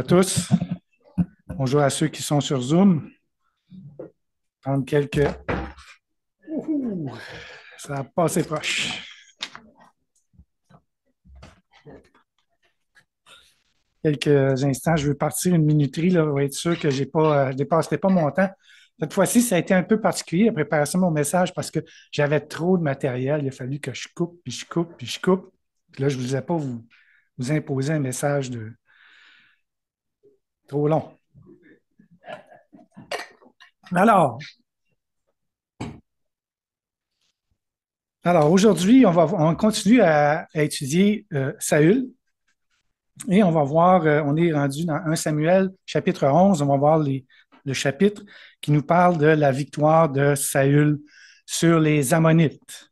à tous. Bonjour à ceux qui sont sur Zoom. Prendre quelques. ça a passé proche. Quelques instants, je vais partir une minuterie, là, pour être sûr que je euh, ne dépasserai pas mon temps. Cette fois-ci, ça a été un peu particulier, la préparation de mon message, parce que j'avais trop de matériel. Il a fallu que je coupe, puis je coupe, puis je coupe. là, je ne voulais pas vous, vous imposer un message de, Trop long. Alors, alors aujourd'hui, on va on continue à, étudier euh, Saül et on va voir, euh, on est rendu dans 1 Samuel chapitre 11, on va voir le chapitre qui nous parle de la victoire de Saül sur les Ammonites.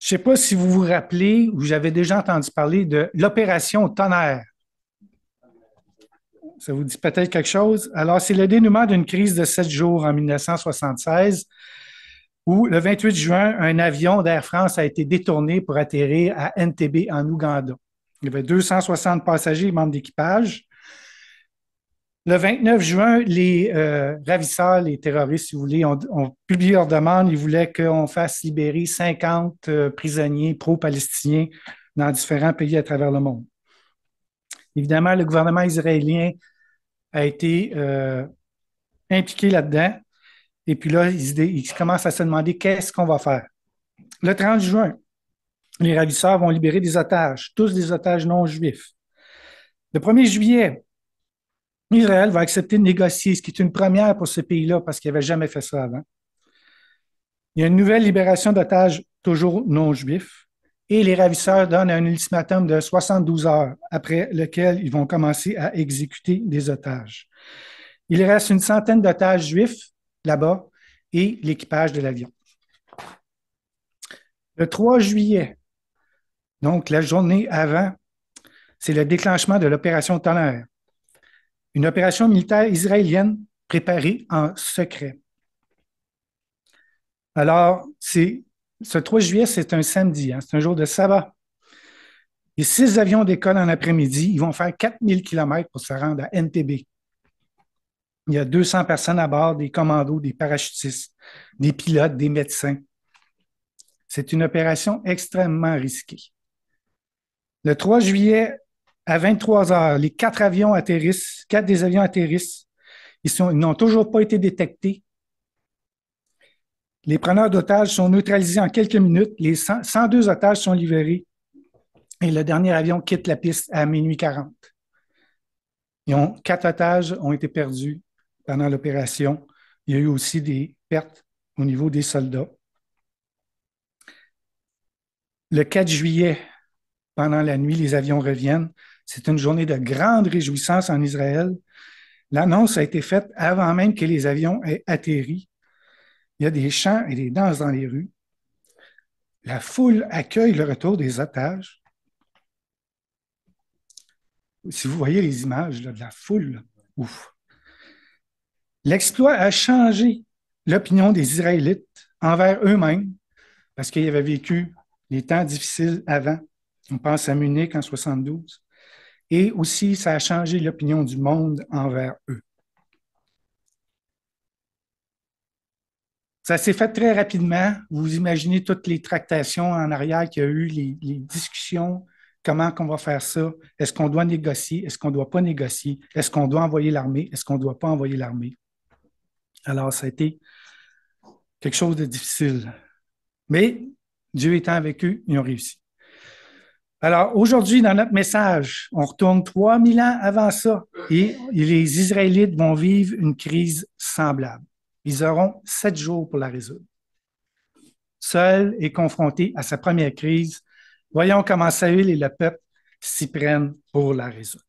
Je ne sais pas si vous vous rappelez ou j'avais déjà entendu parler de l'opération Tonnerre. Ça vous dit peut-être quelque chose? Alors, c'est le dénouement d'une crise de sept jours en 1976 où, le 28 juin, un avion d'Air France a été détourné pour atterrir à NTB en Ouganda. Il y avait 260 passagers et membres d'équipage. Le 29 juin, les euh, ravisseurs, les terroristes, si vous voulez, ont, publié leur demande. Ils voulaient qu'on fasse libérer 50 euh, prisonniers pro-palestiniens dans différents pays à travers le monde. Évidemment, le gouvernement israélien a été euh, impliqué là-dedans. Et puis là, ils, ils commencent à se demander qu'est-ce qu'on va faire. Le 30 juin, les ravisseurs vont libérer des otages, tous des otages non juifs. Le 1er juillet, Israël va accepter de négocier, ce qui est une première pour ce pays-là parce qu'il n'avait jamais fait ça avant. Il y a une nouvelle libération d'otages toujours non juifs et les ravisseurs donnent un ultimatum de 72 heures après lequel ils vont commencer à exécuter des otages. Il reste une centaine d'otages juifs là-bas et l'équipage de l'avion. Le 3 juillet, donc la journée avant, c'est le déclenchement de l'opération Tonnerre une opération militaire israélienne préparée en secret. Alors, c'est ce 3 juillet, c'est un samedi, hein, c'est un jour de sabbat. Les six avions décollent en après-midi. Ils vont faire 4000 km pour se rendre à NTB. Il y a 200 personnes à bord, des commandos, des parachutistes, des pilotes, des médecins. C'est une opération extrêmement risquée. Le 3 juillet, à 23 heures, les quatre avions atterrissent, quatre des avions atterrissent. Ils n'ont toujours pas été détectés. Les preneurs d'otages sont neutralisés en quelques minutes. Les 102 otages sont livrés Et le dernier avion quitte la piste à minuit 40. quatre otages ont été perdus pendant l'opération. Il y a eu aussi des pertes au niveau des soldats. Le 4 juillet, pendant la nuit, les avions reviennent. C'est une journée de grande réjouissance en Israël. L'annonce a été faite avant même que les avions aient atterri. Il y a des chants et des danses dans les rues. La foule accueille le retour des otages. Si vous voyez les images de la foule, ouf. L'exploit a changé l'opinion des Israélites envers eux-mêmes parce qu'ils avaient vécu les temps difficiles avant. On pense à Munich en 72 et aussi ça a changé l'opinion du monde envers eux. Ça s'est fait très rapidement. Vous imaginez toutes les tractations en arrière qu'il y a eu, les, discussions, comment on va faire ça, est-ce qu'on doit négocier, est-ce qu'on ne doit pas négocier, est-ce qu'on doit envoyer l'armée, est-ce qu'on ne doit pas envoyer l'armée. Alors, ça a été quelque chose de difficile. Mais Dieu étant avec eux, ils ont réussi. Alors, aujourd'hui, dans notre message, on retourne 3000 ans avant ça et les Israélites vont vivre une crise semblable. Ils auront sept jours pour la résoudre. Seul et confronté à sa première crise, voyons comment Saül et le peuple s'y prennent pour la résoudre.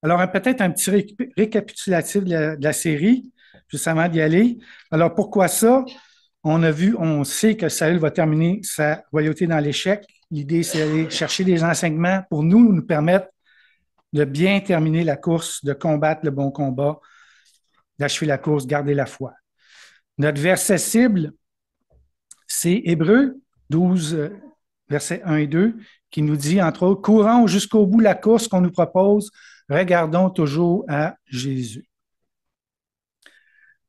Alors, peut-être un petit récapitulatif de la, série, justement d'y aller. Alors, pourquoi ça? On a vu, on sait que Saül va terminer sa royauté dans l'échec. L'idée, c'est d'aller chercher des enseignements pour nous, nous permettre de bien terminer la course, de combattre le bon combat, d'achever la course, garder la foi. Notre verset cible, c'est Hébreu 12, euh, versets 1 et 2, qui nous dit, entre autres, courons jusqu'au bout la course qu'on nous propose, regardons toujours à Jésus.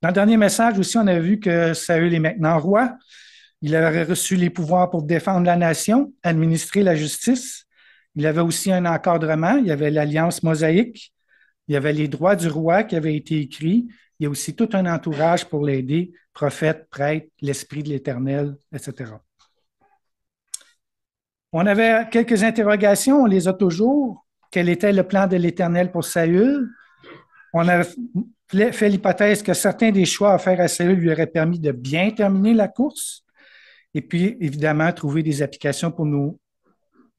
Dans le dernier message aussi, on a vu que Saül est maintenant roi. Il avait reçu les pouvoirs pour défendre la nation, administrer la justice. Il avait aussi un encadrement. Il y avait l'alliance mosaïque. Il y avait les droits du roi qui avaient été écrits. Il y a aussi tout un entourage pour l'aider, prophète, prêtre, l'esprit de l'Éternel, etc. On avait quelques interrogations, on les a toujours. Quel était le plan de l'Éternel pour Saül? On a fait l'hypothèse que certains des choix faire à Saül lui auraient permis de bien terminer la course et puis évidemment trouver des applications pour nos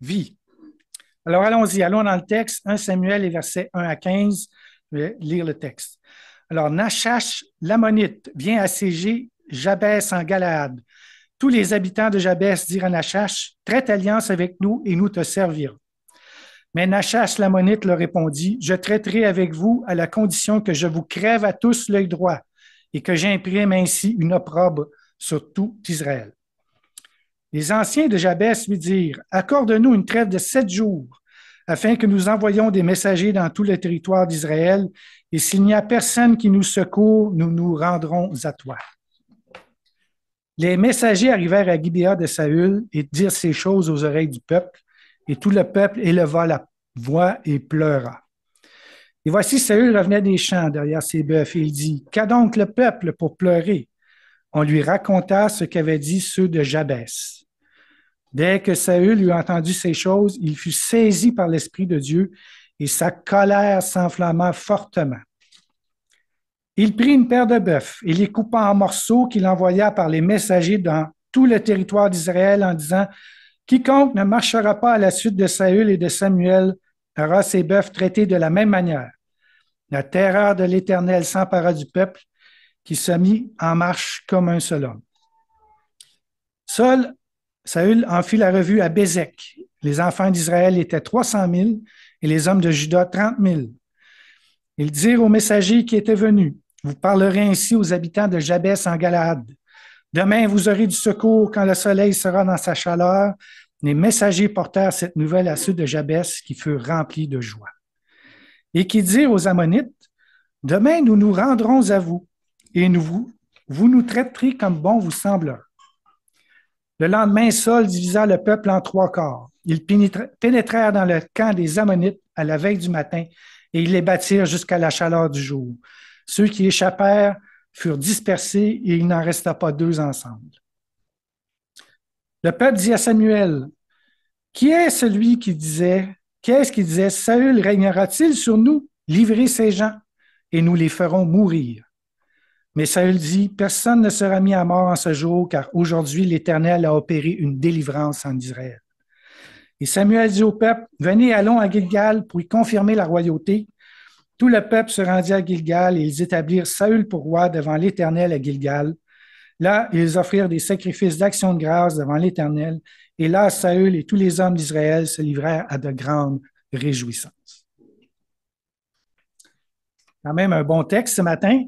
vies. Alors allons-y, allons dans le texte, 1 Samuel et versets 1 à 15, je vais lire le texte. Alors Nachash l'Ammonite vient assiéger Jabès en Galaad. Tous les habitants de Jabès dirent à Nachash, traite alliance avec nous et nous te servirons. Mais Nachash l'Ammonite leur répondit, je traiterai avec vous à la condition que je vous crève à tous l'œil droit et que j'imprime ainsi une opprobre sur tout Israël. Les anciens de Jabès lui dirent Accorde-nous une trêve de sept jours, afin que nous envoyions des messagers dans tout le territoire d'Israël, et s'il n'y a personne qui nous secourt, nous nous rendrons à toi. Les messagers arrivèrent à Gibéa de Saül et dirent ces choses aux oreilles du peuple, et tout le peuple éleva la voix et pleura. Et voici Saül revenait des champs derrière ses bœufs, et il dit Qu'a donc le peuple pour pleurer On lui raconta ce qu'avaient dit ceux de Jabès. Dès que Saül eut entendu ces choses, il fut saisi par l'Esprit de Dieu et sa colère s'enflamma fortement. Il prit une paire de bœufs et les coupa en morceaux qu'il envoya par les messagers dans tout le territoire d'Israël en disant Quiconque ne marchera pas à la suite de Saül et de Samuel aura ses bœufs traités de la même manière. La terreur de l'Éternel s'empara du peuple qui se mit en marche comme un seul homme. Saul Saül en fit la revue à Bézek. Les enfants d'Israël étaient cent mille et les hommes de Juda 30 mille. Ils dirent aux messagers qui étaient venus, Vous parlerez ainsi aux habitants de Jabès en Galade. Demain, vous aurez du secours quand le soleil sera dans sa chaleur. Les messagers portèrent cette nouvelle à ceux de Jabès qui furent remplis de joie. Et qui dirent aux Ammonites, Demain, nous nous rendrons à vous et nous vous, vous nous traiterez comme bon vous semblera. Le lendemain, Saul divisa le peuple en trois corps. Ils pénétrèrent dans le camp des Ammonites à la veille du matin et ils les battirent jusqu'à la chaleur du jour. Ceux qui échappèrent furent dispersés et il n'en resta pas deux ensemble. Le peuple dit à Samuel, Qui est celui qui disait, qu'est-ce qui disait, Saül régnera-t-il sur nous, livrez ces gens, et nous les ferons mourir? Mais Saül dit, personne ne sera mis à mort en ce jour, car aujourd'hui l'Éternel a opéré une délivrance en Israël. Et Samuel dit au peuple, venez, allons à Gilgal pour y confirmer la royauté. Tout le peuple se rendit à Gilgal et ils établirent Saül pour roi devant l'Éternel à Gilgal. Là, ils offrirent des sacrifices d'action de grâce devant l'Éternel. Et là, Saül et tous les hommes d'Israël se livrèrent à de grandes réjouissances. Quand même un bon texte ce matin.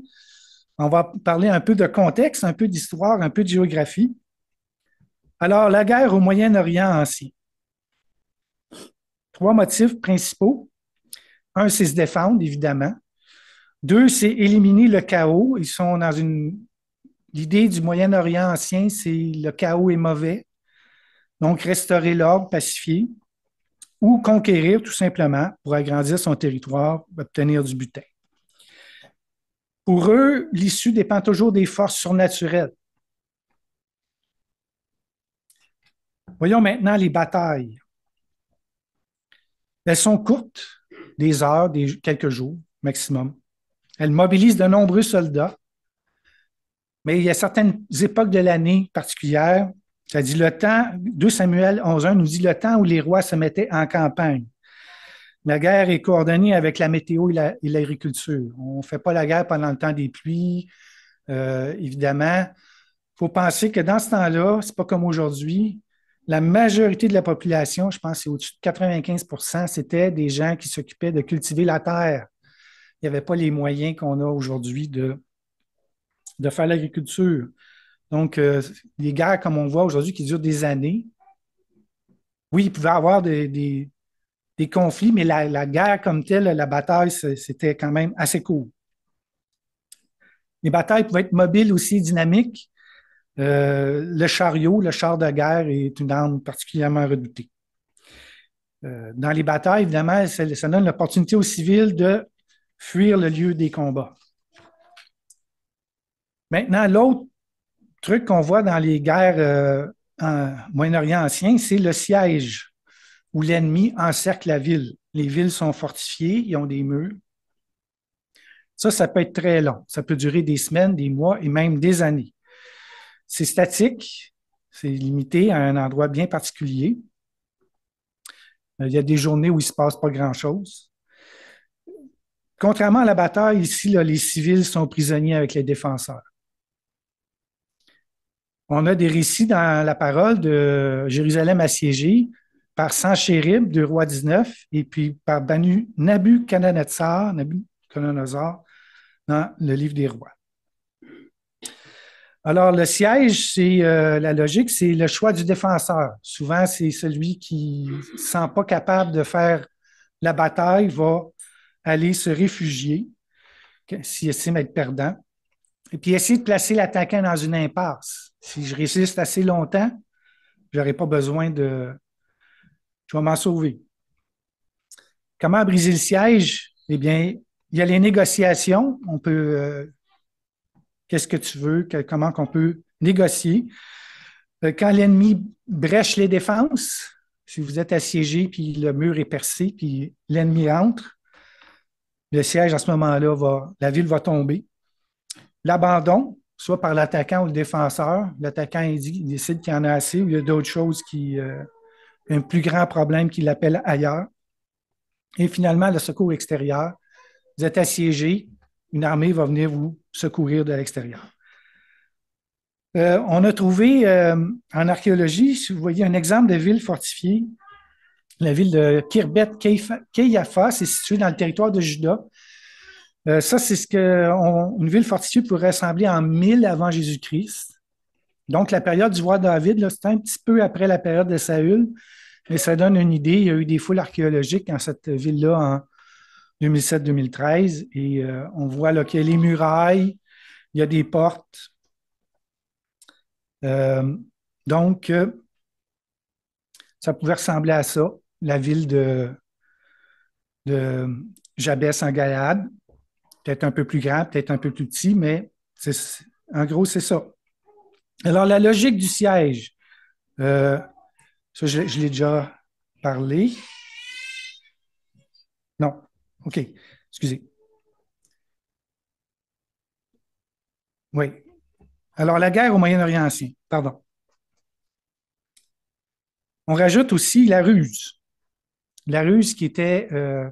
On va parler un peu de contexte, un peu d'histoire, un peu de géographie. Alors, la guerre au Moyen-Orient ancien. Trois motifs principaux. Un, c'est se défendre, évidemment. Deux, c'est éliminer le chaos. Ils sont dans une. L'idée du Moyen-Orient ancien, c'est le chaos est mauvais. Donc, restaurer l'ordre, pacifier, ou conquérir tout simplement pour agrandir son territoire, obtenir du butin. Pour eux, l'issue dépend toujours des forces surnaturelles. Voyons maintenant les batailles. Elles sont courtes, des heures, des, quelques jours maximum. Elles mobilisent de nombreux soldats, mais il y a certaines époques de l'année particulières. Ça dit le temps, 2 Samuel 11, nous dit le temps où les rois se mettaient en campagne. La guerre est coordonnée avec la météo et l'agriculture. on ne fait pas la guerre pendant le temps des pluies, euh, évidemment. Il faut penser que dans ce temps-là, ce n'est pas comme aujourd'hui. La majorité de la population, je pense c'est au-dessus de 95 c'était des gens qui s'occupaient de cultiver la terre. Il n'y avait pas les moyens qu'on a aujourd'hui de, de faire l'agriculture. Donc, euh, les guerres comme on voit aujourd'hui qui durent des années, oui, il pouvait avoir des, des conflits, mais la, guerre comme telle, la bataille, c'était quand même assez court. Les batailles pouvaient être mobiles aussi, dynamiques. Euh, le chariot, le char de guerre est une arme particulièrement redoutée. Euh, dans les batailles, évidemment, ça, donne l'opportunité aux civils de fuir le lieu des combats. Maintenant, l'autre truc qu'on voit dans les guerres euh, en Moyen-Orient ancien, c'est le siège où l'ennemi encercle la ville. Les villes sont fortifiées, ils ont des murs. Ça, ça peut être très long. Ça peut durer des semaines, des mois et même des années. C'est statique, c'est limité à un endroit bien particulier. Euh, il y a des journées où il ne se passe pas grand-chose. Contrairement à la bataille, ici, les civils sont prisonniers avec les défenseurs. On a des récits dans la parole de Jérusalem assiégée par Chérib du roi 19 et puis par Banu, Nabu Nabuchodonosor dans le livre des rois. Alors, le siège, c'est euh, la logique, c'est le choix du défenseur. Souvent, c'est celui qui ne sent pas capable de faire la bataille, va aller se réfugier s'il estime être perdant. Et puis, essayer de placer l'attaquant dans une impasse. Si je résiste assez longtemps, je n'aurai pas besoin de, je vais m'en sauver. Comment briser le siège? Eh bien, il y a les négociations. On peut, euh, qu'est-ce que tu veux, comment qu'on peut négocier. Euh, quand l'ennemi brèche les défenses, si vous êtes assiégé, puis le mur est percé, puis l'ennemi entre, le siège à ce moment-là va, la ville va tomber. L'abandon, soit par l'attaquant ou le défenseur, l'attaquant il, décide qu'il en a assez ou il y a d'autres choses qui, euh, un plus grand problème qui l'appelle ailleurs. Et finalement, le secours extérieur. Vous êtes assiégé, une armée va venir vous secourir de l'extérieur. Euh, on a trouvé euh, en archéologie, si vous voyez un exemple de ville fortifiée, la ville de Kirbet Keyafa, c'est situé dans le territoire de Juda. Euh, ça, c'est ce qu'une ville fortifiée pourrait ressembler en 1000 avant Jésus-Christ. Donc, la période du roi David, c'est un petit peu après la période de Saül, mais ça donne une idée. Il y a eu des foules archéologiques dans cette ville-là en 2007-2013 et euh, on voit qu'il y a les murailles, il y a des portes. Euh, donc, euh, ça pouvait ressembler à ça, la ville de, de Jabès en Galade. Peut-être un peu plus grande, peut-être un peu plus petit, mais en gros, c'est ça. Alors, la logique du siège, euh, ça, je, l'ai déjà parlé. Non, OK, excusez. Oui. Alors, la guerre au Moyen-Orient ancien, pardon. On rajoute aussi la ruse. La ruse qui était, euh,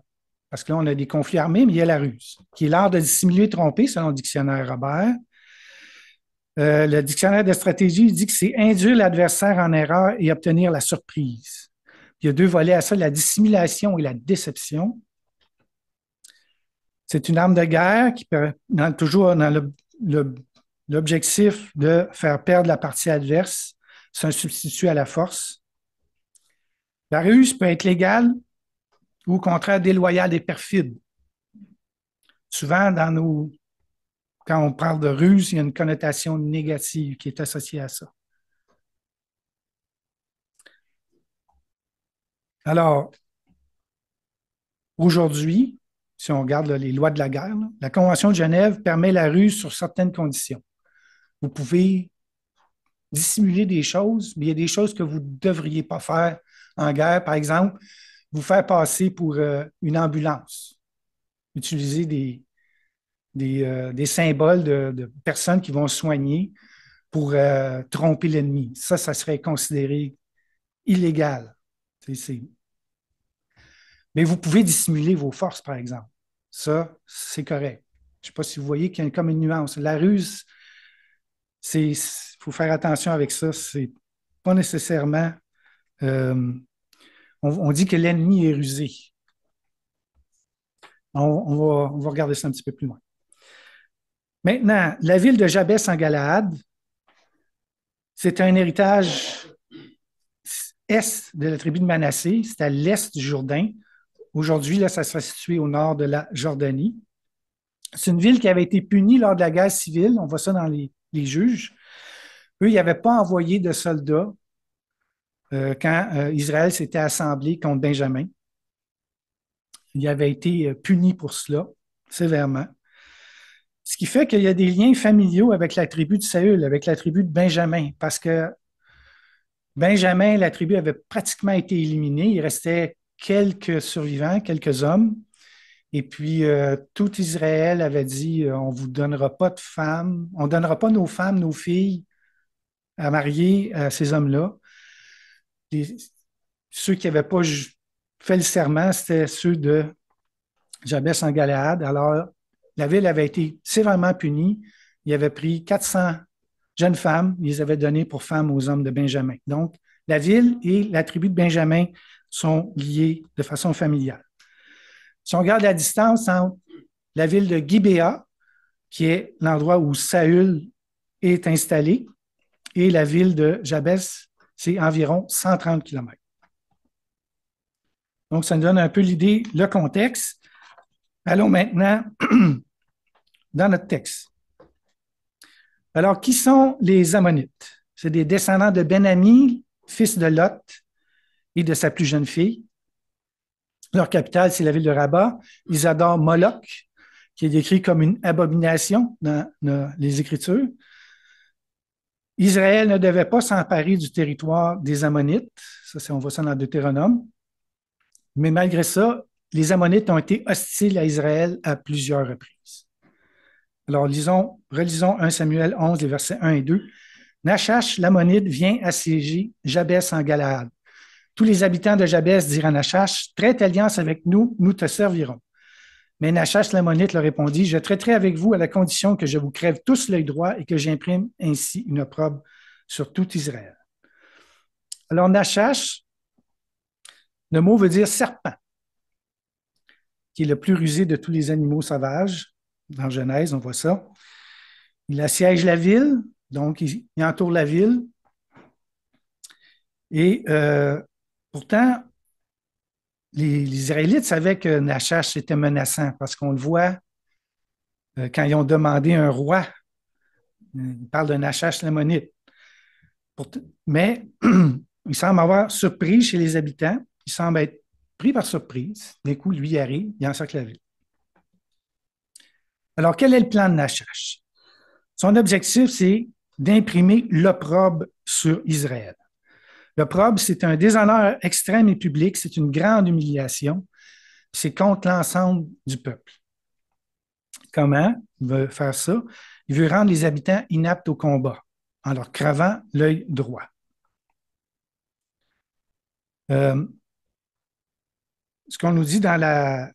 parce que là, on a des conflits armés, mais il y a la ruse, qui est l'art de dissimuler et tromper, selon le dictionnaire Robert, euh, le dictionnaire de stratégie dit que c'est induire l'adversaire en erreur et obtenir la surprise. Il y a deux volets à ça, la dissimulation et la déception. C'est une arme de guerre qui peut, toujours dans l'objectif de faire perdre la partie adverse. C'est un substitut à la force. La ruse peut être légale ou au contraire déloyale et perfide. Souvent, dans nos quand on parle de ruse, il y a une connotation négative qui est associée à ça. Alors, aujourd'hui, si on regarde les lois de la guerre, la Convention de Genève permet la ruse sur certaines conditions. Vous pouvez dissimuler des choses, mais il y a des choses que vous ne devriez pas faire en guerre. Par exemple, vous faire passer pour euh, une ambulance, utiliser des, euh, des, symboles de, personnes qui vont soigner pour euh, tromper l'ennemi. Ça, ça serait considéré illégal. Mais vous pouvez dissimuler vos forces, par exemple. Ça, c'est correct. Je ne sais pas si vous voyez qu'il y a comme une nuance. La ruse, il faut faire attention avec ça. C'est pas nécessairement. Euh, on, dit que l'ennemi est rusé. on va regarder ça un petit peu plus loin. Maintenant, la ville de Jabès en Galaad, c'est un héritage est de la tribu de Manassé, c'est à l'est du Jourdain. Aujourd'hui, là, ça sera situé au nord de la Jordanie. C'est une ville qui avait été punie lors de la guerre civile. On voit ça dans les, juges. Eux, ils n'avaient pas envoyé de soldats euh, quand euh, Israël s'était assemblé contre Benjamin. Il avait été euh, puni pour cela sévèrement. Ce qui fait qu'il y a des liens familiaux avec la tribu de Saül, avec la tribu de Benjamin, parce que Benjamin, la tribu avait pratiquement été éliminée. Il restait quelques survivants, quelques hommes. Et puis, euh, tout Israël avait dit, euh, on ne vous donnera pas de femmes, on ne donnera pas nos femmes, nos filles à marier à euh, ces hommes-là. Ceux qui n'avaient pas fait le serment, c'était ceux de Jabès en Galaad. Alors, la ville avait été sévèrement punie. Il avait pris 400 jeunes femmes, ils avaient donné pour femmes aux hommes de Benjamin. Donc, la ville et la tribu de Benjamin sont liées de façon familiale. Si on regarde la distance entre la ville de Gibéa, qui est l'endroit où Saül est installé, et la ville de Jabès, c'est environ 130 km. Donc, ça nous donne un peu l'idée, le contexte. Allons maintenant dans notre texte. Alors, qui sont les Ammonites? C'est des descendants de Benami, fils de Lot et de sa plus jeune fille. Leur capitale, c'est la ville de Rabat. Ils adorent Moloch, qui est décrit comme une abomination dans, les Écritures. Israël ne devait pas s'emparer du territoire des Ammonites. Ça, on voit ça dans Deutéronome. Mais malgré ça, les Ammonites ont été hostiles à Israël à plusieurs reprises. Alors, lisons, relisons 1 Samuel 11, les versets 1 et 2. Nachash, l'Ammonite, vient assiéger Jabès en Galaad. Tous les habitants de Jabès dirent à Nachash, traite alliance avec nous, nous te servirons. Mais Nachash l'Ammonite leur répondit, je traiterai avec vous à la condition que je vous crève tous l'œil droit et que j'imprime ainsi une opprobre sur tout Israël. Alors Nachash, le mot veut dire serpent qui est le plus rusé de tous les animaux sauvages. Dans Genèse, on voit ça. Il assiège la ville, donc il, entoure la ville. Et euh, pourtant, les, Israélites savaient que Nachash était menaçant parce qu'on le voit euh, quand ils ont demandé un roi. Euh, ils parlent de Nachash l'ammonite. Mais il semble avoir surpris chez les habitants. Il semble être Pris par surprise, d'un coup, lui arrive, il encercle la ville. Alors, quel est le plan de Nachash? Son objectif, c'est d'imprimer l'opprobre sur Israël. L'opprobre, c'est un déshonneur extrême et public, c'est une grande humiliation, c'est contre l'ensemble du peuple. Comment il veut faire ça? Il veut rendre les habitants inaptes au combat en leur cravant l'œil droit. Euh, ce qu'on nous dit dans la,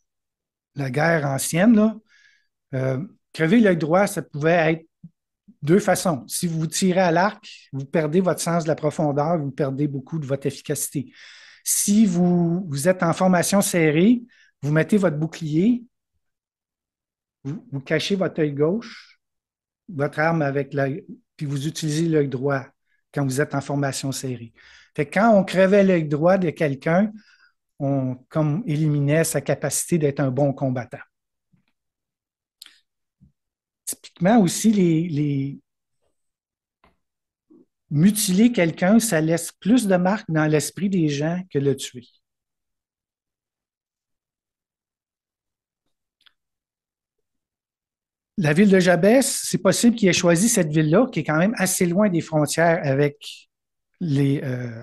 guerre ancienne, euh, crever l'œil droit, ça pouvait être deux façons. Si vous tirez à l'arc, vous perdez votre sens de la profondeur, vous perdez beaucoup de votre efficacité. Si vous, êtes en formation serrée, vous mettez votre bouclier, vous, cachez votre œil gauche, votre arme avec l'œil, puis vous utilisez l'œil droit quand vous êtes en formation serrée. Fait quand on crevait l'œil droit de quelqu'un, on comme, éliminait sa capacité d'être un bon combattant. Typiquement aussi, les, mutiler quelqu'un, ça laisse plus de marques dans l'esprit des gens que le tuer. La ville de Jabès, c'est possible qu'il ait choisi cette ville-là, qui est quand même assez loin des frontières avec les euh,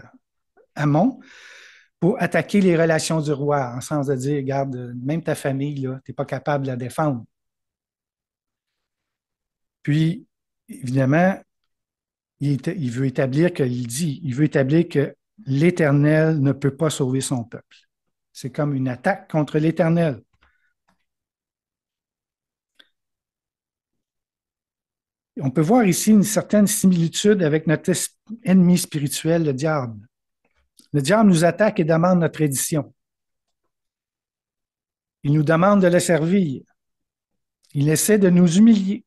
pour attaquer les relations du roi, en sens de dire, garde même ta famille, tu n'es pas capable de la défendre. Puis, évidemment, il, veut établir dit, il veut établir que l'Éternel ne peut pas sauver son peuple. C'est comme une attaque contre l'Éternel. On peut voir ici une certaine similitude avec notre ennemi spirituel, le diable. Le diable nous attaque et demande notre édition. Il nous demande de le servir. Il essaie de nous humilier.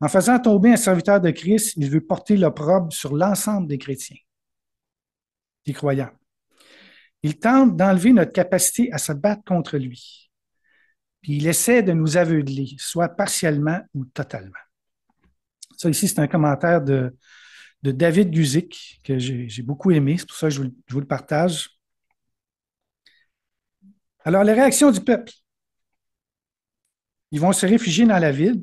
En faisant tomber un serviteur de Christ, il veut porter l'opprobre sur l'ensemble des chrétiens, des croyants. Il tente d'enlever notre capacité à se battre contre lui. Puis il essaie de nous aveugler, soit partiellement ou totalement. Ça, ici, c'est un commentaire de de David Guzik, que j'ai beaucoup aimé. C'est pour ça que je vous, le partage. Alors, les réactions du peuple. Ils vont se réfugier dans la ville.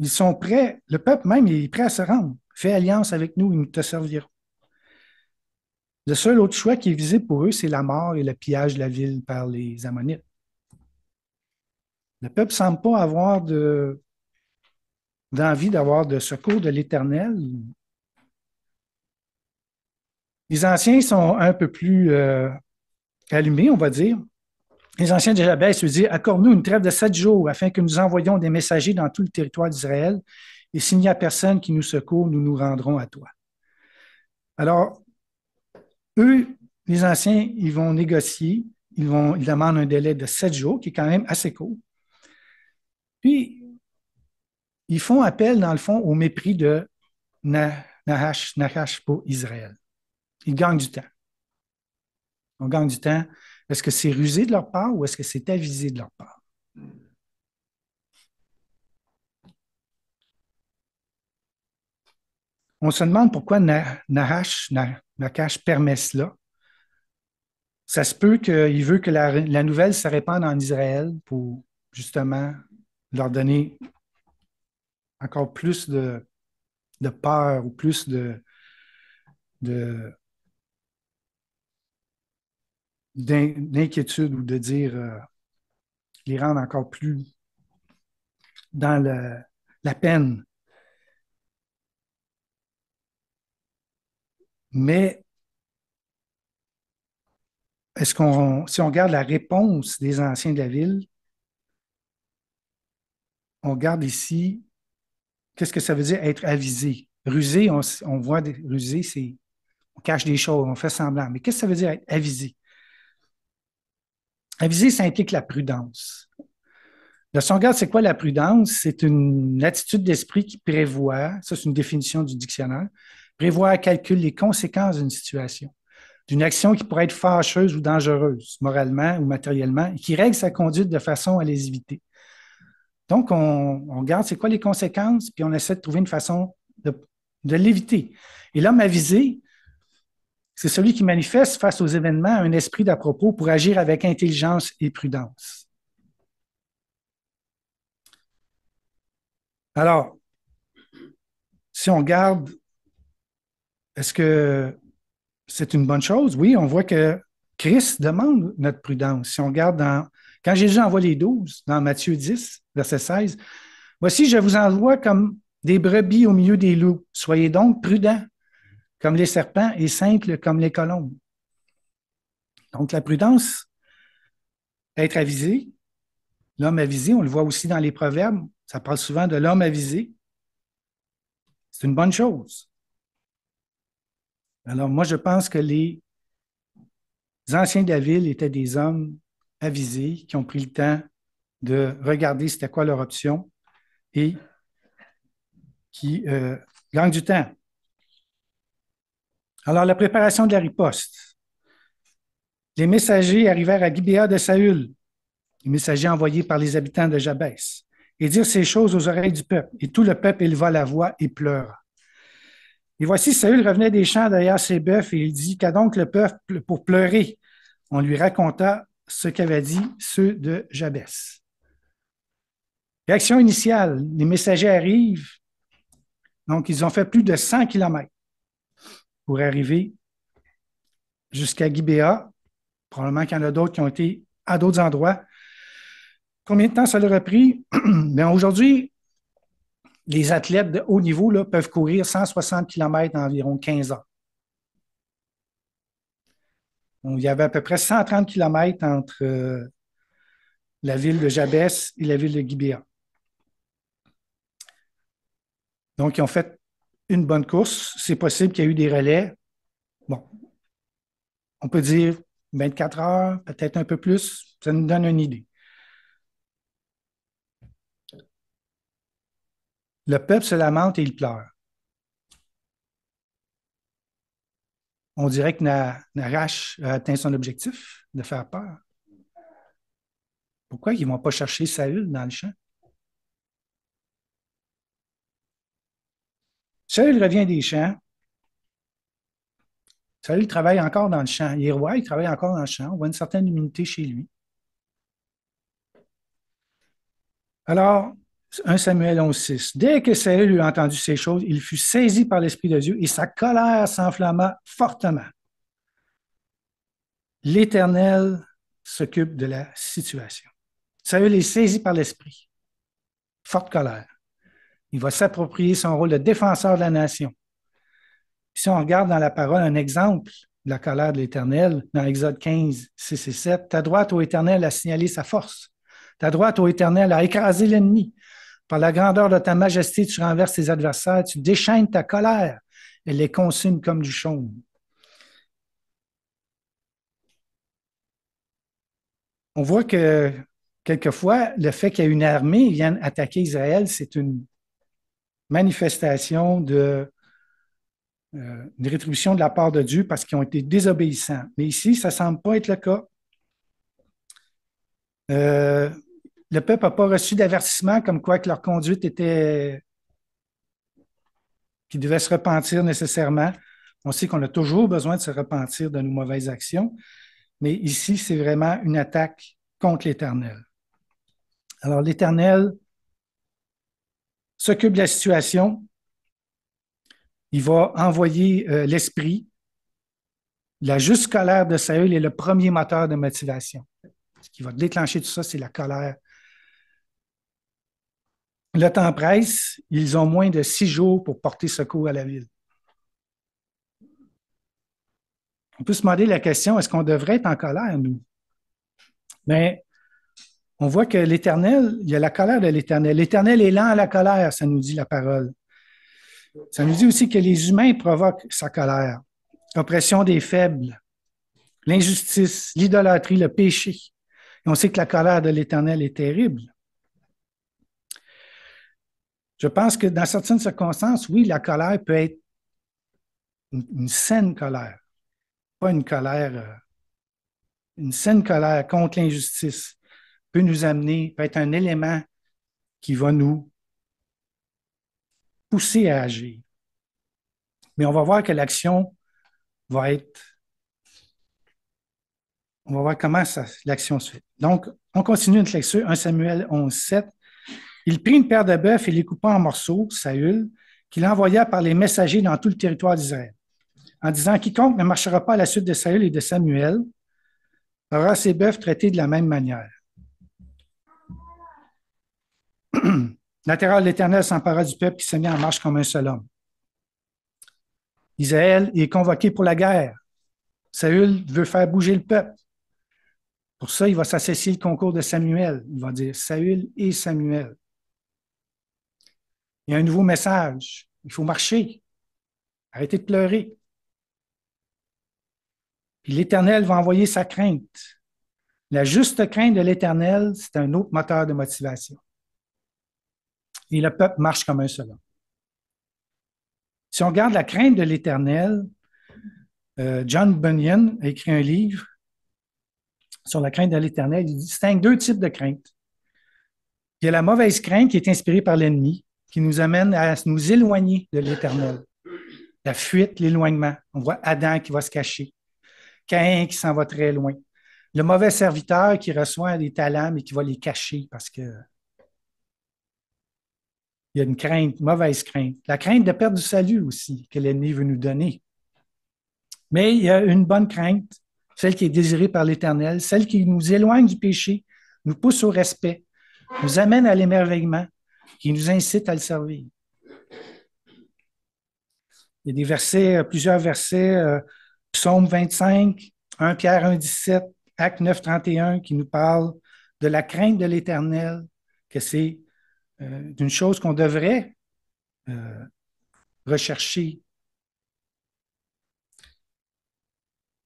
Ils sont prêts, le peuple même il est prêt à se rendre. Fais alliance avec nous, ils te serviront. Le seul autre choix qui est visible pour eux, c'est la mort et le pillage de la ville par les Ammonites. Le peuple ne semble pas avoir d'envie d'avoir de secours de l'Éternel les anciens sont un peu plus euh, allumés, on va dire. Les anciens de Jabès se disent Accorde-nous une trêve de sept jours afin que nous envoyions des messagers dans tout le territoire d'Israël. Et s'il n'y a personne qui nous secourt, nous nous rendrons à toi. Alors, eux, les anciens, ils vont négocier. Ils, vont, ils demandent un délai de sept jours, qui est quand même assez court. Puis, ils font appel, dans le fond, au mépris de Nahash, Nahash pour Israël. Ils gagnent du temps. On gagne du temps. Est-ce que c'est rusé de leur part ou est-ce que c'est avisé de leur part? On se demande pourquoi Nahash, Nakash permet cela. Ça se peut qu'il veut que la, nouvelle se répande en Israël pour justement leur donner encore plus de, peur ou plus de d'inquiétude ou de dire euh, les rendre encore plus dans la peine. Mais est-ce qu'on si on regarde la réponse des anciens de la ville, on regarde ici qu'est-ce que ça veut dire être avisé. Rusé, on, voit des, rusé, c'est on cache des choses, on fait semblant. Mais qu'est-ce que ça veut dire être avisé? Aviser, ça implique la prudence. son regarde c'est quoi la prudence, c'est une attitude d'esprit qui prévoit, ça c'est une définition du dictionnaire, prévoit, calcule les conséquences d'une situation, d'une action qui pourrait être fâcheuse ou dangereuse, moralement ou matériellement, et qui règle sa conduite de façon à les éviter. Donc, on, regarde c'est quoi les conséquences, puis on essaie de trouver une façon de, de l'éviter. Et l'homme avisé, c'est celui qui manifeste face aux événements un esprit d'à propos pour agir avec intelligence et prudence. Alors, si on regarde, est-ce que c'est une bonne chose? Oui, on voit que Christ demande notre prudence. Si on regarde dans, quand Jésus envoie les douze, dans Matthieu 10, verset 16, Voici, je vous envoie comme des brebis au milieu des loups. Soyez donc prudents comme les serpents et simples comme les colombes. Donc la prudence, être avisé, l'homme avisé, on le voit aussi dans les proverbes, ça parle souvent de l'homme avisé. C'est une bonne chose. Alors moi, je pense que les anciens de la ville étaient des hommes avisés qui ont pris le temps de regarder c'était quoi leur option et qui euh, gagnent du temps. Alors, la préparation de la riposte. Les messagers arrivèrent à Gibéa de Saül, les messagers envoyés par les habitants de Jabès, et dirent ces choses aux oreilles du peuple. Et tout le peuple éleva la voix et pleura. Et voici, Saül revenait des champs derrière ses bœufs et il dit Qu'a donc le peuple pour pleurer On lui raconta ce qu'avaient dit ceux de Jabès. Réaction initiale les messagers arrivent. Donc, ils ont fait plus de 100 kilomètres pour arriver jusqu'à Gibea. Probablement qu'il y en a d'autres qui ont été à d'autres endroits. Combien de temps ça leur a pris? Ben, aujourd'hui, les athlètes de haut niveau peuvent courir 160 km en environ 15 ans. il y avait à peu près 130 km entre euh, la ville de Jabès et la ville de Gibea. Donc, ils ont fait une bonne course. C'est possible qu'il y ait eu des relais. Bon, on peut dire 24 heures, peut-être un peu plus. Ça nous donne une idée. Le peuple se lamente et il pleure. On dirait que Narash a atteint son objectif de faire peur. Pourquoi ils ne vont pas chercher Saül dans le champ? Saül revient des champs. Saül travaille encore dans le champ. Il roi, il travaille encore dans le champ. On voit une certaine humilité chez lui. Alors, 1 Samuel 11.6. Dès que Saül eut entendu ces choses, il fut saisi par l'Esprit de Dieu et sa colère s'enflamma fortement. L'Éternel s'occupe de la situation. Saül est saisi par l'Esprit. Forte colère. Il va s'approprier son rôle de défenseur de la nation. si on regarde dans la parole un exemple de la colère de l'Éternel, dans Exode 15, 6 et 7, ta droite, au Éternel, a signalé sa force. Ta droite, au Éternel, a écrasé l'ennemi. Par la grandeur de ta majesté, tu renverses tes adversaires, tu déchaînes ta colère et les consumes comme du chaume. On voit que quelquefois, le fait qu'il y ait une armée vienne attaquer Israël, c'est une manifestation de euh, une rétribution de la part de Dieu parce qu'ils ont été désobéissants. Mais ici, ça ne semble pas être le cas. Euh, le peuple n'a pas reçu d'avertissement comme quoi que leur conduite était qu'ils devaient se repentir nécessairement. On sait qu'on a toujours besoin de se repentir de nos mauvaises actions, mais ici, c'est vraiment une attaque contre l'Éternel. Alors, l'Éternel s'occupe de la situation, il va envoyer euh, l'esprit. La juste colère de Saül est le premier moteur de motivation. Ce qui va déclencher tout ça, c'est la colère. Le temps presse, ils ont moins de six jours pour porter secours à la ville. On peut se demander la question, est-ce qu'on devrait être en colère, nous? Mais ben, on voit que l'Éternel, il y a la colère de l'Éternel. L'Éternel est lent à la colère, ça nous dit la parole. Ça nous dit aussi que les humains provoquent sa colère. L'oppression des faibles, l'injustice, l'idolâtrie, le péché. Et on sait que la colère de l'Éternel est terrible. Je pense que dans certaines circonstances, oui, la colère peut être une, saine colère, pas une colère, euh, une saine colère contre l'injustice, peut nous amener, peut être un élément qui va nous pousser à agir. Mais on va voir que l'action va être... On va voir comment l'action se fait. Donc, on continue notre lecture. 1 Samuel 11, 7. Il prit une paire de bœufs et les coupa en morceaux, Saül, qu'il envoya par les messagers dans tout le territoire d'Israël, en disant Quiconque ne marchera pas à la suite de Saül et de Samuel aura ses bœufs traités de la même manière. La de l'Éternel s'empara du peuple qui se met en marche comme un seul homme. Israël est convoqué pour la guerre. Saül veut faire bouger le peuple. Pour ça, il va s'associer le concours de Samuel. Il va dire Saül et Samuel. Il y a un nouveau message. Il faut marcher. Arrêtez de pleurer. l'Éternel va envoyer sa crainte. La juste crainte de l'Éternel, c'est un autre moteur de motivation et le peuple marche comme un seul homme. Si on regarde la crainte de l'Éternel, euh, John Bunyan a écrit un livre sur la crainte de l'Éternel. Il distingue deux types de crainte. Il y a la mauvaise crainte qui est inspirée par l'ennemi, qui nous amène à nous éloigner de l'Éternel. La fuite, l'éloignement. On voit Adam qui va se cacher, Caïn qui s'en va très loin. Le mauvais serviteur qui reçoit des talents mais qui va les cacher parce que il y a une crainte, mauvaise crainte. La crainte de perdre du salut aussi que l'ennemi veut nous donner. Mais il y a une bonne crainte, celle qui est désirée par l'Éternel, celle qui nous éloigne du péché, nous pousse au respect, nous amène à l'émerveillement, qui nous incite à le servir. Il y a des versets, euh, plusieurs versets, euh, Psaume 25, 1 Pierre 1, 17, Acte 9, 31, qui nous parlent de la crainte de l'Éternel, que c'est euh, d'une chose qu'on devrait euh, rechercher.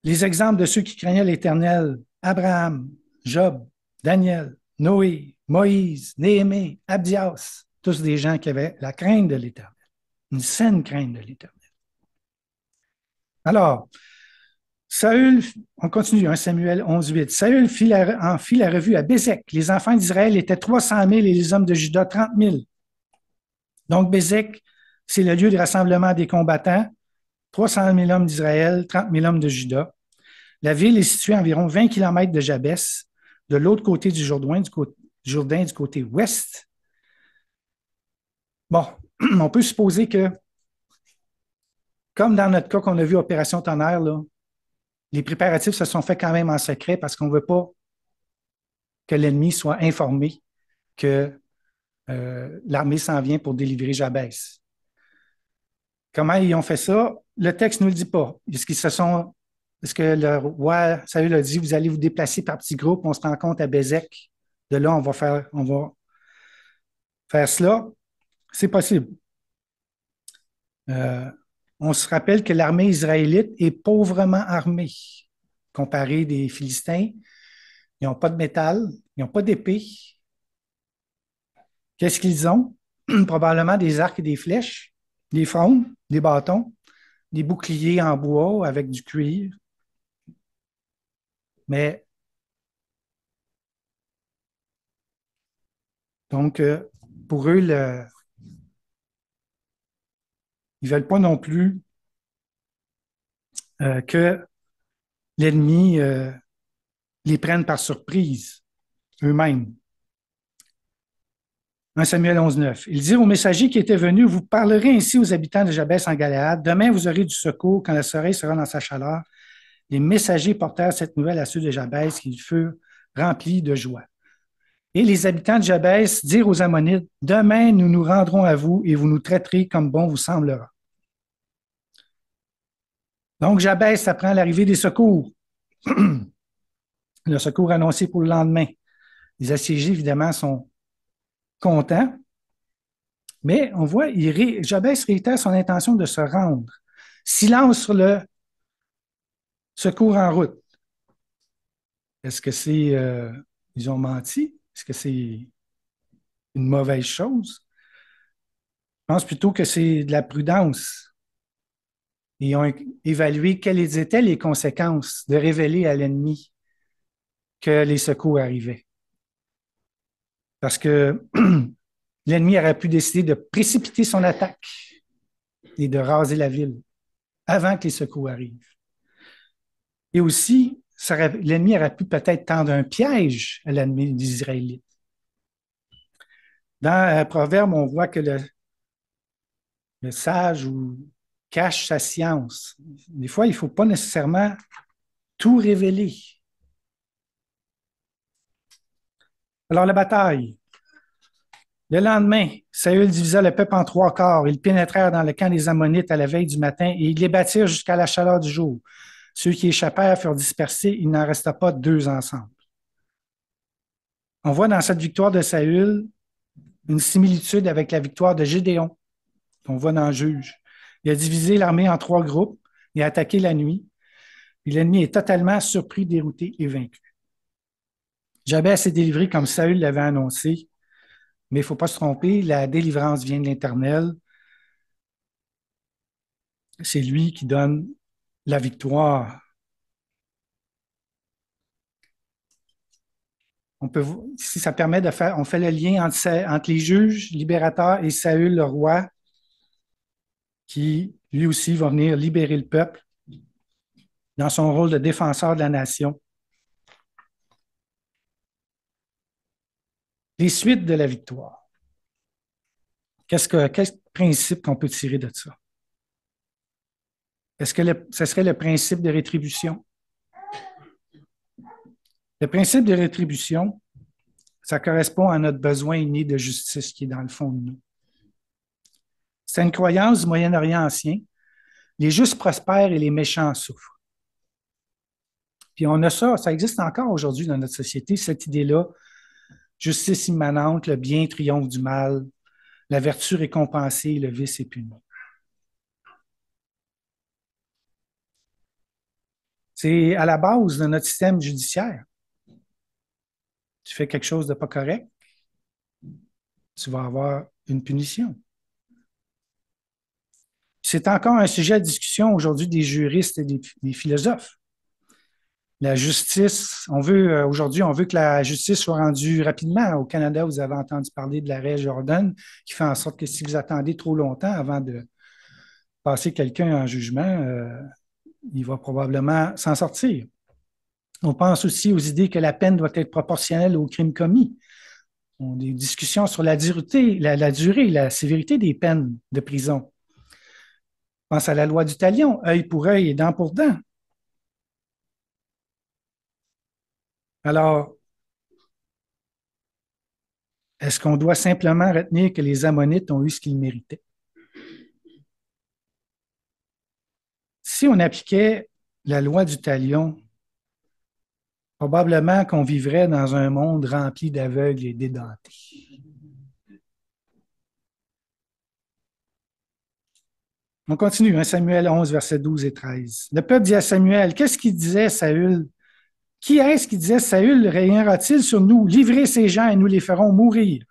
Les exemples de ceux qui craignaient l'Éternel, Abraham, Job, Daniel, Noé, Moïse, Néhémie, Abdias, tous des gens qui avaient la crainte de l'Éternel, une saine crainte de l'Éternel. Alors, Saül, on continue, hein, Samuel 11, 8. Saül fit en fit la revue à Bézek. Les enfants d'Israël étaient 300 000 et les hommes de Juda 30 000. Donc, Bézek, c'est le lieu du rassemblement des combattants. 300 000 hommes d'Israël, 30 000 hommes de Juda. La ville est située à environ 20 km de Jabès, de l'autre côté du Jourdain, du côté, Jourdain, du côté ouest. Bon, on peut supposer que, comme dans notre cas qu'on a vu Opération Tonnerre, là, les préparatifs se sont faits quand même en secret parce qu'on ne veut pas que l'ennemi soit informé que euh, l'armée s'en vient pour délivrer Jabès. Comment ils ont fait ça? Le texte ne nous le dit pas. Est-ce qu'ils se sont. est que le roi Saül a dit, vous allez vous déplacer par petits groupes, on se rend compte à Bézec. De là, on va faire, on va faire cela. C'est possible. Euh, on se rappelle que l'armée israélite est pauvrement armée, comparée des Philistins. Ils n'ont pas de métal, ils n'ont pas d'épée. Qu'est-ce qu'ils ont? Probablement des arcs et des flèches, des frondes, des bâtons, des boucliers en bois avec du cuir. Mais donc, euh, pour eux, le, ils ne veulent pas non plus euh, que l'ennemi euh, les prenne par surprise eux-mêmes. 1 Samuel 11.9. Il dit aux messagers qui étaient venus, vous parlerez ainsi aux habitants de Jabès en Galéade. Demain, vous aurez du secours quand la soleil sera dans sa chaleur. Les messagers portèrent cette nouvelle à ceux de Jabès qui furent remplis de joie et les habitants de Jabès dirent aux Ammonites, Demain nous nous rendrons à vous et vous nous traiterez comme bon vous semblera. Donc Jabès apprend l'arrivée des secours, le secours annoncé pour le lendemain. Les assiégés, évidemment, sont contents, mais on voit, Jabès réitère son intention de se rendre. Silence sur le secours en route. Est-ce que c'est... Euh, ils ont menti? Est-ce que c'est une mauvaise chose? Je pense plutôt que c'est de la prudence. Ils ont évalué quelles étaient les conséquences de révéler à l'ennemi que les secours arrivaient. Parce que l'ennemi aurait pu décider de précipiter son attaque et de raser la ville avant que les secours arrivent. Et aussi, l'ennemi aurait pu peut-être tendre un piège à l'ennemi des Dans un euh, Proverbe, on voit que le, sage cache sa science. Des fois, il ne faut pas nécessairement tout révéler. Alors, la bataille. Le lendemain, Saül divisa le peuple en trois corps. Ils pénétrèrent dans le camp des Ammonites à la veille du matin et ils les battirent jusqu'à la chaleur du jour. Ceux qui échappèrent furent dispersés, il n'en resta pas deux ensemble. On voit dans cette victoire de Saül une similitude avec la victoire de Gédéon, qu'on voit dans le Juge. Il a divisé l'armée en trois groupes et a attaqué la nuit. l'ennemi est totalement surpris, dérouté et vaincu. Jabès s'est délivré comme Saül l'avait annoncé, mais il ne faut pas se tromper, la délivrance vient de l'Éternel. C'est lui qui donne la victoire. On peut, si ça permet de faire, on fait le lien entre, les juges libérateurs et Saül le roi, qui lui aussi va venir libérer le peuple dans son rôle de défenseur de la nation. Les suites de la victoire. Qu'est-ce que, quel principe qu'on peut tirer de ça? Est-ce que ce serait le principe de rétribution? Le principe de rétribution, ça correspond à notre besoin inné de justice qui est dans le fond de nous. C'est une croyance du Moyen-Orient ancien. Les justes prospèrent et les méchants souffrent. Puis on a ça, ça existe encore aujourd'hui dans notre société, cette idée-là, justice immanente, le bien triomphe du mal, la vertu récompensée, le vice est puni. C'est à la base de notre système judiciaire. Tu fais quelque chose de pas correct, tu vas avoir une punition. C'est encore un sujet à discussion aujourd'hui des juristes et des, philosophes. La justice, on veut euh, aujourd'hui, on veut que la justice soit rendue rapidement. Au Canada, vous avez entendu parler de l'arrêt Jordan, qui fait en sorte que si vous attendez trop longtemps avant de passer quelqu'un en jugement, euh, il va probablement s'en sortir. On pense aussi aux idées que la peine doit être proportionnelle au crime commis. On a des discussions sur la la, durée, la sévérité des peines de prison. On pense à la loi du talion, œil pour œil et dent pour dent. Alors, est-ce qu'on doit simplement retenir que les Ammonites ont eu ce qu'ils méritaient? si on appliquait la loi du talion, probablement qu'on vivrait dans un monde rempli d'aveugles et d'édentés. On continue, hein, Samuel 11, versets 12 et 13. Le peuple dit à Samuel, qu'est-ce qu'il disait Saül? Qui est-ce qui disait Saül régnera-t-il sur nous? Livrez ces gens et nous les ferons mourir.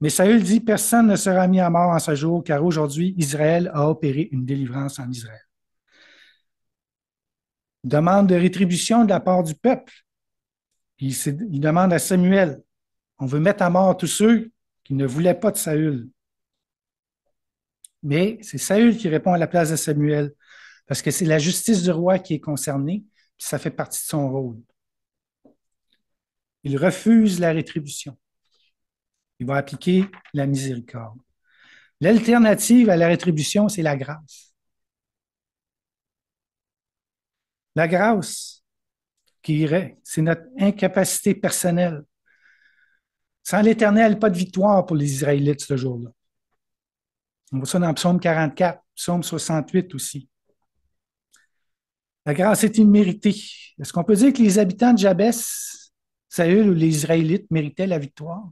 Mais Saül dit, personne ne sera mis à mort en ce jour, car aujourd'hui Israël a opéré une délivrance en Israël demande de rétribution de la part du peuple. Il, demande à Samuel, on veut mettre à mort tous ceux qui ne voulaient pas de Saül. Mais c'est Saül qui répond à la place de Samuel, parce que c'est la justice du roi qui est concernée, puis ça fait partie de son rôle. Il refuse la rétribution. Il va appliquer la miséricorde. L'alternative à la rétribution, c'est la grâce. La grâce qui irait, c'est notre incapacité personnelle. Sans l'Éternel, pas de victoire pour les Israélites ce jour-là. On voit ça dans Psaume 44, Psaume 68 aussi. La grâce est imméritée. Est-ce qu'on peut dire que les habitants de Jabès, Saül ou les Israélites méritaient la victoire?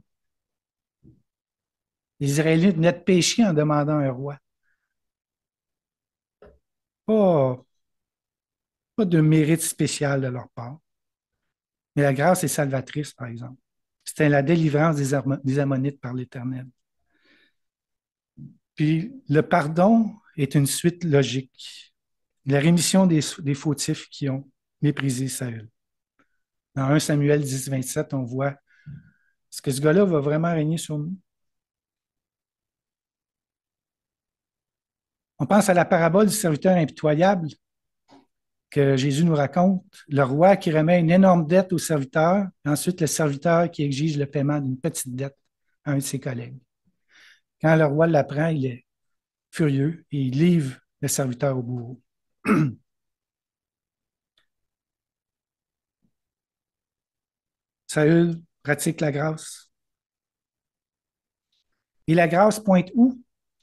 Les Israélites venaient de pécher en demandant un roi. Pas, pas de mérite spécial de leur part. Mais la grâce est salvatrice, par exemple. C'est la délivrance des, Ammonites par l'Éternel. Puis le pardon est une suite logique. La rémission des, des fautifs qui ont méprisé Saül. Dans 1 Samuel 10, 27, on voit est-ce que ce gars-là va vraiment régner sur nous? On pense à la parabole du serviteur impitoyable que Jésus nous raconte, le roi qui remet une énorme dette au serviteur, ensuite le serviteur qui exige le paiement d'une petite dette à un de ses collègues. Quand le roi l'apprend, il est furieux et il livre le serviteur au bourreau. Saül pratique la grâce. Et la grâce pointe où?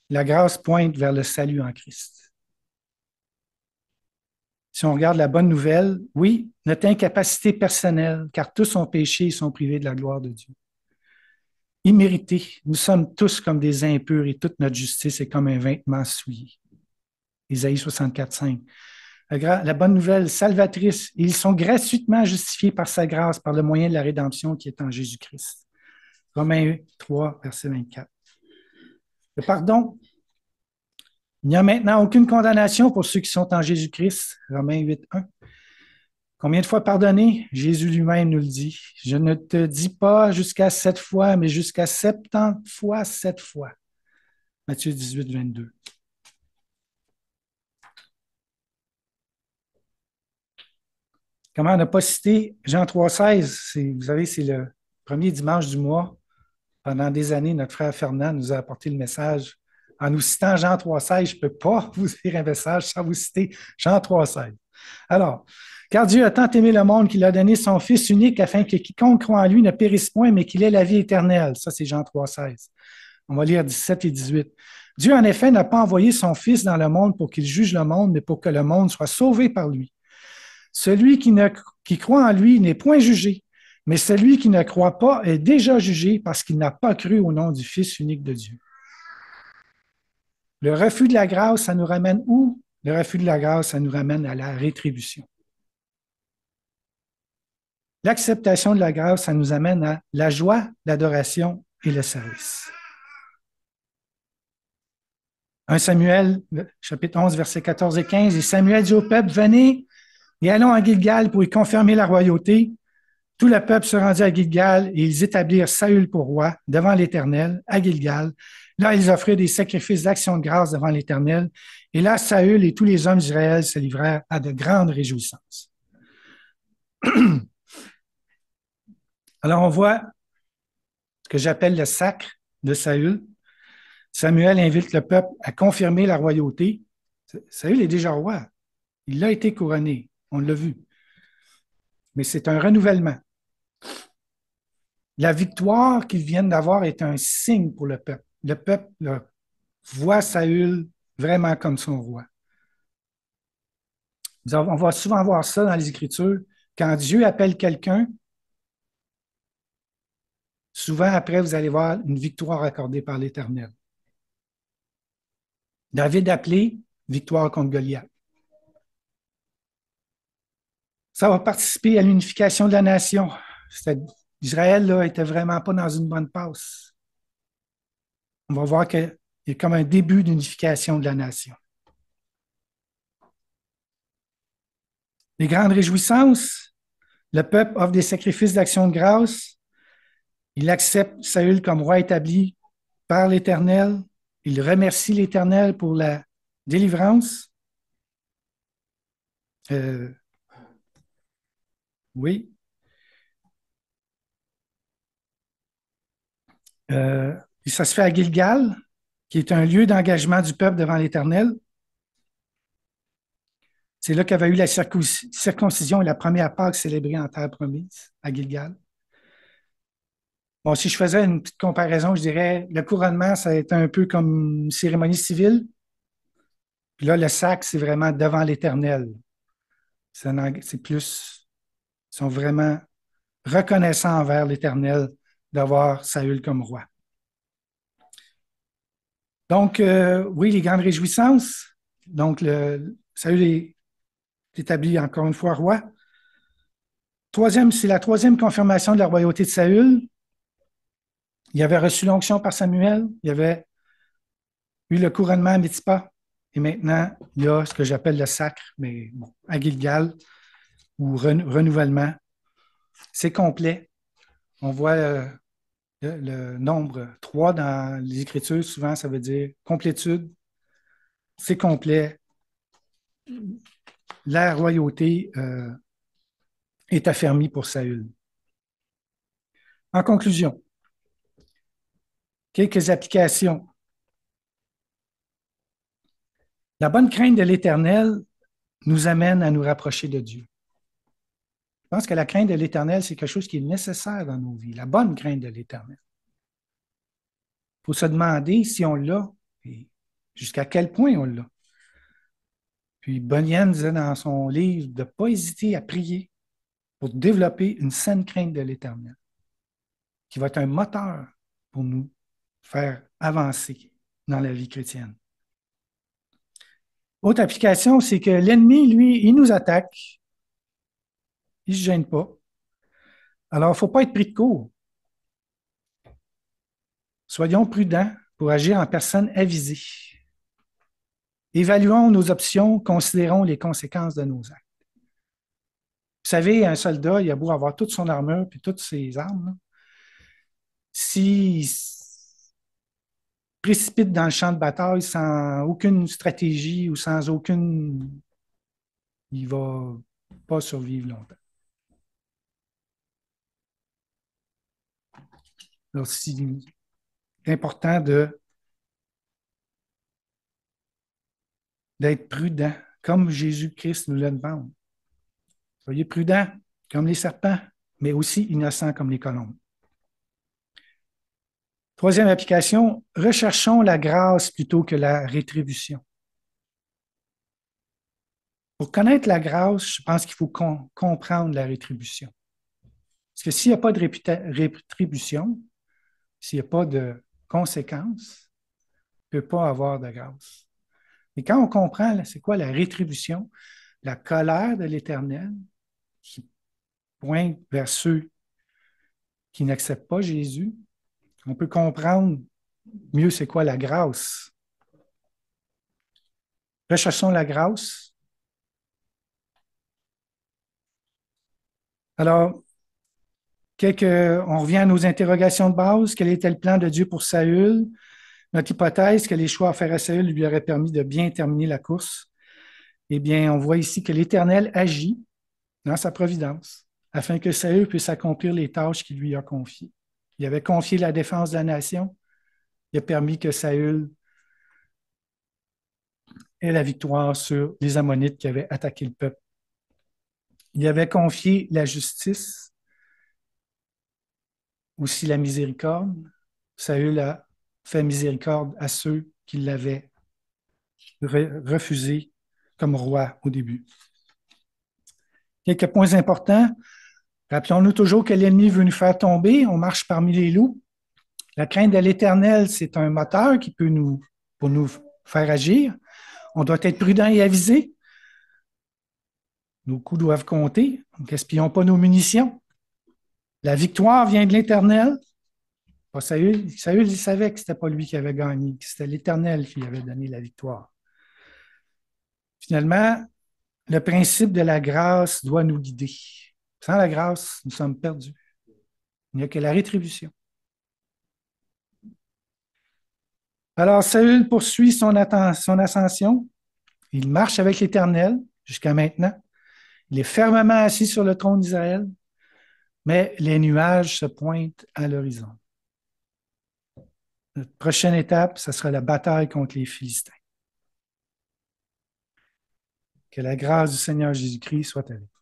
La grâce pointe vers le salut en Christ si on regarde la bonne nouvelle, oui, notre incapacité personnelle, car tous ont péché et sont privés de la gloire de Dieu. Immérités, nous sommes tous comme des impurs et toute notre justice est comme un vêtement souillé. Isaïe 64, 5. la bonne nouvelle salvatrice, ils sont gratuitement justifiés par sa grâce, par le moyen de la rédemption qui est en Jésus-Christ. Romains 3, verset 24. Le pardon il n'y a maintenant aucune condamnation pour ceux qui sont en Jésus-Christ. Romains 8, 1. Combien de fois pardonné? Jésus lui-même nous le dit. Je ne te dis pas jusqu'à sept fois, mais jusqu'à septante fois, sept fois. Matthieu 18, 22. Comment on n'a pas cité Jean 3,16? Vous savez, c'est le premier dimanche du mois. Pendant des années, notre frère Fernand nous a apporté le message en nous citant Jean 3,16, je ne peux pas vous dire un message sans vous citer Jean 3,16. Alors, car Dieu a tant aimé le monde qu'il a donné son Fils unique afin que quiconque croit en lui ne périsse point, mais qu'il ait la vie éternelle. Ça, c'est Jean 3,16. On va lire 17 et 18. Dieu, en effet, n'a pas envoyé son Fils dans le monde pour qu'il juge le monde, mais pour que le monde soit sauvé par lui. Celui qui, qui croit en lui n'est point jugé, mais celui qui ne croit pas est déjà jugé parce qu'il n'a pas cru au nom du Fils unique de Dieu. Le refus de la grâce, ça nous ramène où? Le refus de la grâce, ça nous ramène à la rétribution. L'acceptation de la grâce, ça nous amène à la joie, l'adoration et le service. 1 Samuel, chapitre 11, versets 14 et 15. Et Samuel dit au peuple, venez et allons à Gilgal pour y confirmer la royauté. Tout le peuple se rendit à Gilgal et ils établirent Saül pour roi devant l'Éternel à Gilgal. Là, ils offraient des sacrifices d'action de grâce devant l'Éternel. Et là, Saül et tous les hommes d'Israël se livrèrent à de grandes réjouissances. Alors, on voit ce que j'appelle le sacre de Saül. Samuel invite le peuple à confirmer la royauté. Saül est déjà roi. Il a été couronné, on l'a vu. Mais c'est un renouvellement. La victoire qu'ils viennent d'avoir est un signe pour le peuple le peuple voit Saül vraiment comme son roi. On va souvent voir ça dans les Écritures. Quand Dieu appelle quelqu'un, souvent après, vous allez voir une victoire accordée par l'Éternel. David appelé victoire contre Goliath. Ça va participer à l'unification de la nation. Israël n'était vraiment pas dans une bonne passe on va voir qu'il y a comme un début d'unification de la nation. Les grandes réjouissances, le peuple offre des sacrifices d'action de grâce, il accepte Saül comme roi établi par l'Éternel, il remercie l'Éternel pour la délivrance. Euh, oui. Euh, et ça se fait à Gilgal, qui est un lieu d'engagement du peuple devant l'Éternel. C'est là qu'avait eu la circoncision et la première Pâque célébrée en terre promise, à Gilgal. Bon, si je faisais une petite comparaison, je dirais le couronnement, ça a été un peu comme une cérémonie civile. Puis là, le sac, c'est vraiment devant l'Éternel. C'est plus. Ils sont vraiment reconnaissants envers l'Éternel d'avoir Saül comme roi. Donc, euh, oui, les grandes réjouissances. Donc, le est établi encore une fois roi. Troisième, c'est la troisième confirmation de la royauté de Saül. Il avait reçu l'onction par Samuel, il avait eu le couronnement à Mitzpah, et maintenant, il y a ce que j'appelle le sacre, mais à Gilgal, ou renouvellement. C'est complet. On voit euh, le, nombre 3 dans les Écritures, souvent, ça veut dire complétude, c'est complet. La royauté euh, est affermie pour Saül. En conclusion, quelques applications. La bonne crainte de l'Éternel nous amène à nous rapprocher de Dieu. Je pense que la crainte de l'Éternel, c'est quelque chose qui est nécessaire dans nos vies, la bonne crainte de l'Éternel. Il faut se demander si on l'a et jusqu'à quel point on l'a. Puis Bunyan disait dans son livre de ne pas hésiter à prier pour développer une saine crainte de l'Éternel, qui va être un moteur pour nous faire avancer dans la vie chrétienne. Autre application, c'est que l'ennemi, lui, il nous attaque il ne se gêne pas. Alors, il ne faut pas être pris de court. Soyons prudents pour agir en personne avisée. Évaluons nos options, considérons les conséquences de nos actes. Vous savez, un soldat, il a beau avoir toute son armure puis toutes ses armes. S'il précipite dans le champ de bataille sans aucune stratégie ou sans aucune. Il ne va pas survivre longtemps. Alors, c'est important de d'être prudent, comme Jésus-Christ nous le demande. Soyez prudent, comme les serpents, mais aussi innocent, comme les colombes. Troisième application, recherchons la grâce plutôt que la rétribution. Pour connaître la grâce, je pense qu'il faut comprendre la rétribution. Parce que s'il n'y a pas de rétribution, s'il n'y a pas de conséquences, ne peut pas avoir de grâce. Mais quand on comprend, c'est quoi la rétribution, la colère de l'Éternel qui pointe vers ceux qui n'acceptent pas Jésus, on peut comprendre mieux c'est quoi la grâce. Recherchons la grâce. Alors, Quelques, on revient à nos interrogations de base. Quel était le plan de Dieu pour Saül? Notre hypothèse que les choix à à Saül lui auraient permis de bien terminer la course. Eh bien, on voit ici que l'Éternel agit dans sa providence afin que Saül puisse accomplir les tâches qu'il lui a confiées. Il avait confié la défense de la nation. Il a permis que Saül ait la victoire sur les Ammonites qui avaient attaqué le peuple. Il avait confié la justice aussi la miséricorde. Saül a fait miséricorde à ceux qui l'avaient refusé comme roi au début. Quelques points importants. Rappelons-nous toujours que l'ennemi veut nous faire tomber. On marche parmi les loups. La crainte de l'Éternel, c'est un moteur qui peut nous, pour nous faire agir. On doit être prudent et avisé. Nos coups doivent compter. Gaspillons pas nos munitions. La victoire vient de l'Éternel. Saül, il savait que ce n'était pas lui qui avait gagné, que c'était l'Éternel qui avait donné la victoire. Finalement, le principe de la grâce doit nous guider. Sans la grâce, nous sommes perdus. Il n'y a que la rétribution. Alors, Saül poursuit son ascension. Il marche avec l'Éternel jusqu'à maintenant. Il est fermement assis sur le trône d'Israël mais les nuages se pointent à l'horizon. Notre prochaine étape, ce sera la bataille contre les Philistins. Que la grâce du Seigneur Jésus-Christ soit avec vous.